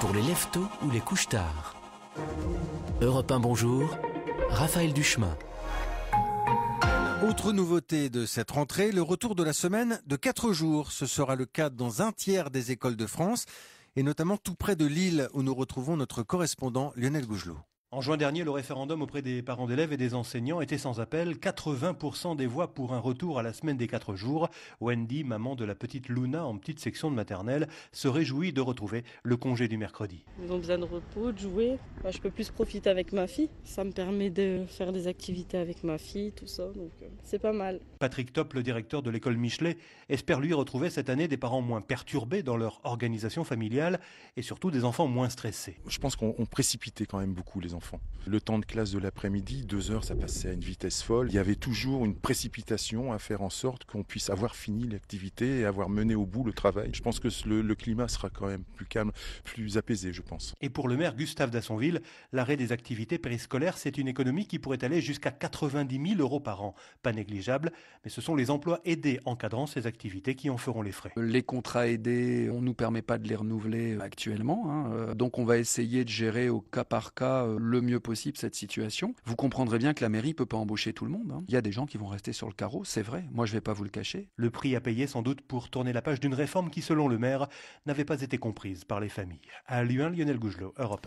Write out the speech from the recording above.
pour les lève ou les couches tard. Europe 1 Bonjour, Raphaël Duchemin. Autre nouveauté de cette rentrée, le retour de la semaine de 4 jours. Ce sera le cas dans un tiers des écoles de France, et notamment tout près de Lille, où nous retrouvons notre correspondant Lionel Gougelot. En juin dernier, le référendum auprès des parents d'élèves et des enseignants était sans appel. 80% des voix pour un retour à la semaine des 4 jours. Wendy, maman de la petite Luna en petite section de maternelle, se réjouit de retrouver le congé du mercredi. Ils ont besoin de repos, de jouer. je peux plus profiter avec ma fille. Ça me permet de faire des activités avec ma fille, tout ça. Donc euh, c'est pas mal. Patrick Top, le directeur de l'école Michelet, espère lui retrouver cette année des parents moins perturbés dans leur organisation familiale et surtout des enfants moins stressés. Je pense qu'on précipitait quand même beaucoup les enfants le temps de classe de l'après-midi, deux heures, ça passait à une vitesse folle. Il y avait toujours une précipitation à faire en sorte qu'on puisse avoir fini l'activité et avoir mené au bout le travail. Je pense que le, climat sera quand même plus calme, plus apaisé, je pense. Et pour le maire Gustave Dassonville, l'arrêt des activités périscolaires, c'est une économie qui pourrait aller jusqu'à 90 000 euros par an. Pas négligeable, mais ce sont les emplois aidés encadrant ces activités qui en feront les frais. Les contrats aidés, on ne nous permet pas de les renouveler actuellement. Hein. Euh, donc on va essayer de gérer au cas par cas euh, le mieux possible cette situation. Vous comprendrez bien que la mairie peut pas embaucher tout le monde. Hein. Il y a des gens qui vont rester sur le carreau, c'est vrai. Moi, je vais pas vous le cacher. Le prix à payer sans doute pour tourner la page d'une réforme qui, selon le maire, n'avait pas été comprise par les familles. À Lyon, Lionel Gougelot, Europe 1.